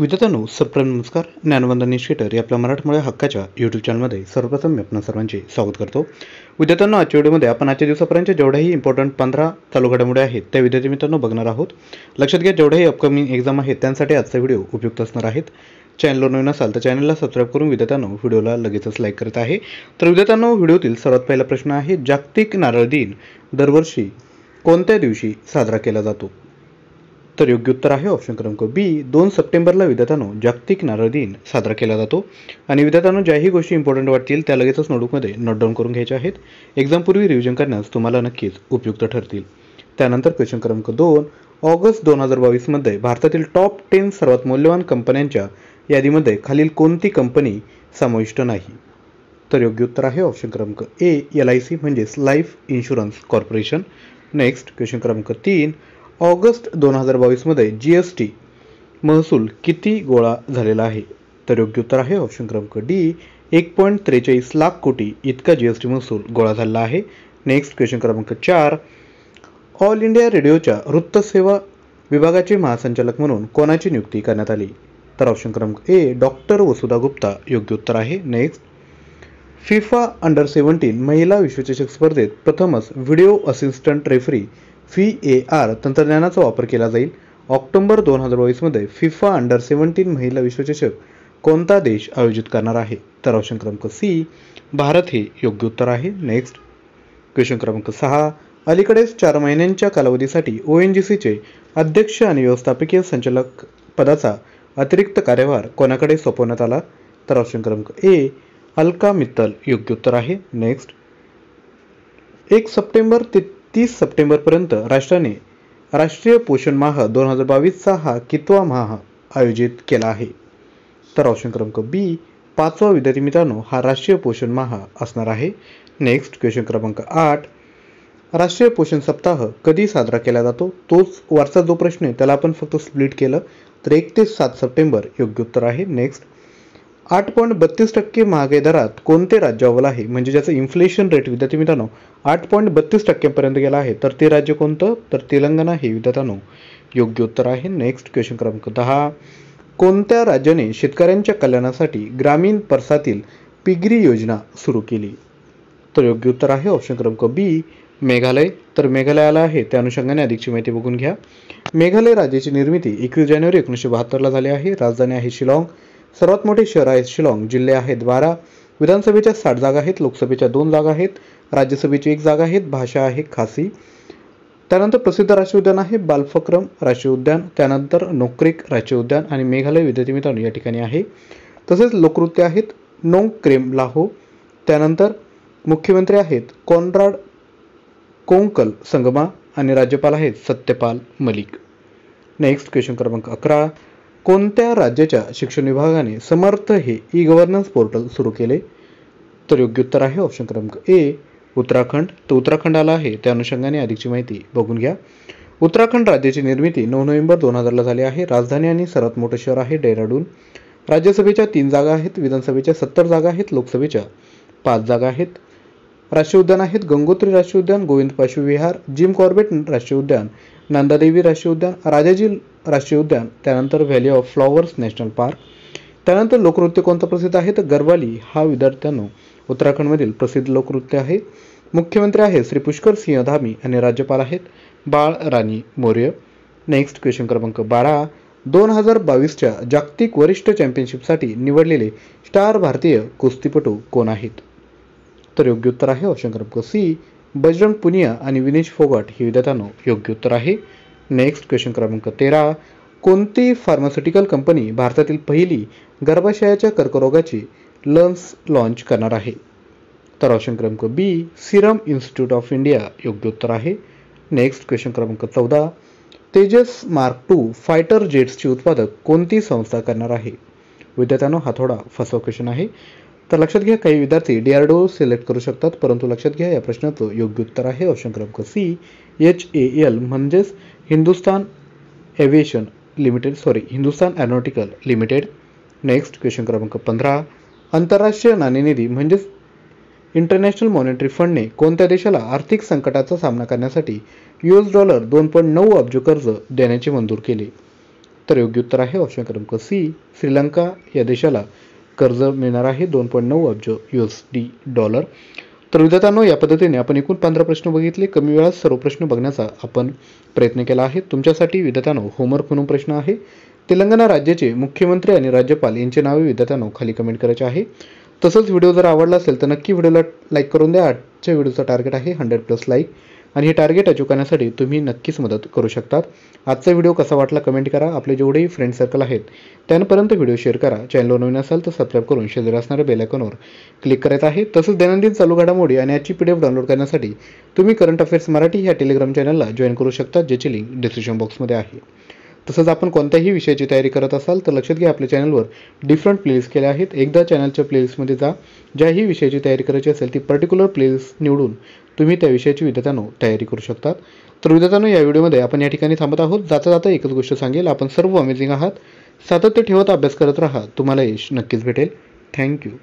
विद्यार्थ्यांनो सप्रम नमस्कार ज्ञानवंदन निष्केटर या आपल्या मराठमोळ्या हक्काच्या यूट्यूब चॅनलमध्ये सर्वप्रथम मी आपण सर्वांचे स्वागत करतो विद्यार्थ्यांना आजच्या व्हिडिओमध्ये आपण आजच्या दिवसापर्यंत जेवढ्याही इम्पॉर्टंट पंधरा चालू घडामोडी आहेत त्या विद्यार्थी मित्रांनो बघणार आहोत लक्षात घ्या जेवढ्याही अपकमिंग एक्झाम आहेत त्यांसाठी आजचा व्हिडिओ उपयुक्त असणार आहेत चॅनलवर नवीन असाल तर चॅनलला सबस्क्राईब करून विद्यार्थ्यांनो व्हिडिओला लगेचच लाईक करत आहे तर विद्यार्थ्यांनो व्हिडिओतील सर्वात पहिला प्रश्न आहे जागतिक नारळ दिन दरवर्षी कोणत्या दिवशी साजरा केला जातो तर योग्य उत्तर आहे ऑप्शन क्रमांक बी दोन सप्टेंबरला विद्यार्थ्यांनो जागतिक नारळ दिन साजरा केला जातो आणि विद्यार्थ्यांनो ज्याही गोष्टी इम्पॉर्टंट वाटतील त्या लगेचच नोटबुकमध्ये नोट डाऊन करून घ्यायच्या आहेत एक्झामपूर्वी रिव्हिजन करण्यास तुम्हाला नक्कीच उपयुक्त ठरतील त्यानंतर क्वेश्चन क्रमांक दोन ऑगस्ट दोन हजार बावीसमध्ये भारतातील टॉप टेन सर्वात मौल्यवान कंपन्यांच्या यादीमध्ये खालील कोणती कंपनी समाविष्ट नाही तर योग्य उत्तर आहे ऑप्शन क्रमांक ए एल आय सी म्हणजेच life insurance corporation next question क्रमांक तीन ऑगस्ट दोन हजार बावीस मध्ये जीएसटी महसूल किती गोळा झालेला आहे तर योग्य उत्तर आहे ऑप्शन क्रमांक डी एक पॉईंट त्रेचाळीस लाख कोटी इतका जी एस टी महसूल गोळा झालेला आहे नेक्स्ट क्वेश्चन क्रमांक चार ऑल इंडिया रेडिओच्या वृत्तसेवा विभागाचे महासंचालक म्हणून कोणाची नियुक्ती करण्यात आली तर ऑप्शन क्रमांक ए डॉक्टर वसुधा गुप्ता योग्य उत्तर आहे नेक्स्ट फिफा अंडर सेव्हन्टीन महिला विश्वचषक स्पर्धेत प्रथमच video assistant referee V A R तंत्रज्ञानाचा वापर केला जाईल ऑक्टोबर दोन हजार बावीसमध्ये फिफा अंडर सेवन्टीन महिला विश्वचषक कोणता देश आयोजित करणार आहे तर ऑप्शन क्रमांक सी भारत हे योग्य उत्तर आहे नेक्स्ट क्वेश्चन क्रमांक सहा अलीकडेच चार महिन्यांच्या कालावधीसाठी ओ एन जी सीचे अध्यक्ष आणि व्यवस्थापकीय संचालक पदाचा अतिरिक्त कार्यभार कोणाकडे सोपवण्यात आला तर ऑप्शन क्रमांक ए अलका मित्तल योग्य उत्तर आहे नेक्स्ट एक सप्टेंबर ते तीस सप्टेंबरपर्यंत राष्ट्राने राष्ट्रीय पोषण माह दोन हजार बावीसचा हा कितवा माह आयोजित केला आहे तर ऑप्शन क्रमांक बी पाचवा विद्यार्थी मित्रांनो हा राष्ट्रीय पोषण माह असणार आहे नेक्स्ट क्वेश्चन क्रमांक आठ राष्ट्रीय पोषण सप्ताह कधी साजरा केला जातो तोच वरचा जो प्रश्न आहे त्याला आपण फक्त स्प्लिट केलं तर एक ते सात सप्टेंबर योग्य उत्तर आहे नेक्स्ट आठ पॉईंट बत्तीस टक्के महागे दरात कोणते राज्य आहे म्हणजे ज्याचं इन्फ्लेशन रेट विद्यार्थी मित्रांनो आठ पॉईंट बत्तीस टक्क्यांपर्यंत गेला आहे तर ते राज्य कोणतं तर तेलंगणा हे विद्यार्थ्यांनो योग्य उत्तर आहे नेक्स्ट क्वेश्चन क्रमांक दहा कोणत्या राज्याने शेतकऱ्यांच्या कल्याणासाठी ग्रामीण परसातील पिगरी योजना सुरू केली तर योग्य उत्तर आहे ऑप्शन क्रमांक बी मेघालय तर मेघालयाला आहे त्या अनुषंगाने अधिकची माहिती बघून घ्या मेघालय राज्याची निर्मिती एकवीस जानेवारी एकोणीसशे बहात्तरला झाली आहे राजधानी आहे शिलाँग सर्वात मोठे शहर आहे शिलाँग जिल्हे आहेत बारा विधानसभेच्या साठ जागा आहेत लोकसभेच्या दोन जागा आहेत राज्यसभेची एक जागा आहेत भाषा आहे खासी त्यानंतर प्रसिद्ध राष्ट्रीय उद्यान आहे बालफक्रम राष्ट्रीय उद्यान त्यानंतर नोकरीक राष्ट्रीय उद्यान आणि मेघालय विद्यार्थी मित्रांनो या ठिकाणी आहे तसेच लोकनृत्य आहेत नोंग क्रेम लाहो त्यानंतर मुख्यमंत्री आहेत कॉनराड कोंकल संगमा आणि राज्यपाल आहेत सत्यपाल मलिक नेक्स्ट क्वेश्चन क्रमांक अकरा कोणत्या राज्याच्या शिक्षण विभागाने समर्थ हे ई गव्हर्नन्स पोर्टल सुरू केले तर योग्य उत्तर आहे ऑप्शन क्रमांक ए उत्तराखंड तर उत्तराखंड आला आहे त्या अनुषंगाने अधिकची माहिती बघून घ्या उत्तराखंड राज्याची निर्मिती नऊ नोव्हेंबर दोन हजारला झाली आहे राजधानी आणि सर्वात मोठं शहर आहे डेहराडून राज्यसभेच्या तीन जागा आहेत विधानसभेच्या सत्तर जागा आहेत लोकसभेच्या पाच जागा आहेत राष्ट्रीय उद्यान आहेत गंगोत्री राष्ट्रीय उद्यान गोविंद विहार जिम कॉर्बेट राष्ट्रीय उद्यान नंदादेवी राष्ट्रीय उद्यान राजाजी राष्ट्रीय उद्यान त्यानंतर valley of flowers national park त्यानंतर लोकनृत्य कोणतं प्रसिद्ध आहे तर गरवाली हा विद्यार्थ्यांनो उत्तराखंडमधील प्रसिद्ध लोकनृत्य आहे मुख्यमंत्री आहेत श्री पुष्कर सिंह धामी आणि राज्यपाल आहेत बाळ राणी मौर्य नेक्स्ट क्वेश्चन क्रमांक बारा दोन हजार बावीसच्या जागतिक वरिष्ठ चॅम्पियनशिपसाठी निवडलेले स्टार भारतीय कुस्तीपटू कोण आहेत तर योग्य उत्तर आहे ऑप्शन क्रमांक सी बजरंग पुनिया आणि विनेश फोगाट ही विद्यार्थ्यांनो योग्य उत्तर आहे नेक्स्ट क्वेश्चन क्रमांक तेरा कोणती फार्मास्युटिकल कंपनी भारतातील पहिली गर्भाशयाच्या कर्करोगाची लस लॉन्च करणार आहे तर ऑप्शन क्रमांक B serum institute of India योग्य उत्तर आहे नेक्स्ट क्वेश्चन क्रमांक चौदा तेजस मार्क टू फायटर जेट्सची उत्पादक कोणती संस्था करणार आहे विद्यार्थ्यांनो हा थोडा फसवा क्वेश्चन आहे तर लक्षात घ्या काही विद्यार्थी डीआरडीओ सिलेक्ट करू शकतात परंतु लक्षात घ्या या प्रश्नाचं योग्य उत्तर आहे ऑप्शन क्रमांक सी एच ए एल म्हणजेच Hindustan aviation limited sorry Hindustan aeronautical limited next question क्रमांक पंधरा आंतरराष्ट्रीय नाणेनिधी म्हणजेच इंटरनॅशनल मॉनिटरी फंडने कोणत्या देशाला आर्थिक संकटाचा सामना करण्यासाठी यू डॉलर दोन पॉईंट नऊ अब्ज कर्ज देण्याची मंजूर केली तर योग्य उत्तर आहे ऑप्शन क्रमांक सी श्रीलंका या देशाला कर्ज मिळणार आहे दोन पॉईंट नऊ अब्ज यू एस डी डॉलर तर विद्यार्थ्यांनो या पद्धतीने आपण एकूण पंधरा प्रश्न बघितले कमी वेळात सर्व प्रश्न बघण्याचा आपण प्रयत्न केला आहे तुमच्यासाठी विद्यार्थ्यांनो होमवर्क म्हणून प्रश्न आहे तेलंगणा राज्याचे मुख्यमंत्री आणि राज्यपाल यांचे नावे विद्यार्थ्यांनो खाली कमेंट करायचे आहे तसंच व्हिडिओ जर आवडला असेल तर नक्की व्हिडिओला लाईक करून द्या आजच्या व्हिडिओचा टार्गेट आहे हंड्रेड प्लस लाईक आणि हे टार्गेट अचूक करण्यासाठी तुम्ही नक्कीच मदत करू शकतात आजचा व्हिडिओ कसा वाटला कमेंट करा आपले जेवढेही फ्रेंड सर्कल आहेत त्यांपर्यंत व्हिडिओ शेअर करा चॅनलवर नवीन असाल तर सबस्क्राईब करून शेजारी असणाऱ्या बेलायकॉनवर क्लिक करायचं आहे तसंच दैनंदिन चालू घडामोडी आणि याची पी डाउनलोड करण्यासाठी तुम्ही करंट अफेअर्स मराठी या टेलिग्राम चॅनलला जॉईन करू शकता ज्याची लिंक डिस्क्रिप्शन बॉक्समध्ये आहे तसंच आपण कोणत्याही विषयाची तयारी करत असाल तर लक्षात घ्या आपल्या चॅनलवर डिफरंट प्लेलिस्ट केल्या आहेत एकदा चॅनलच्या प्लेलिस्टमध्ये जा ज्याही विषयाची तयारी करायची असेल ती पर्टिक्युलर प्लेलिस्ट निवडून तुम्ही त्या विषयाची विद्यार्थ्यांनो तयारी करू शकतात तर विद्यार्थ्यांनो या व्हिडिओमध्ये आपण या ठिकाणी थांबत आहोत जाता जाता एकच गोष्ट सांगेल आपण सर्व अमेझिंग आहात सातत्य ठेवत अभ्यास करत राहा तुम्हाला यश नक्कीच भेटेल थँक्यू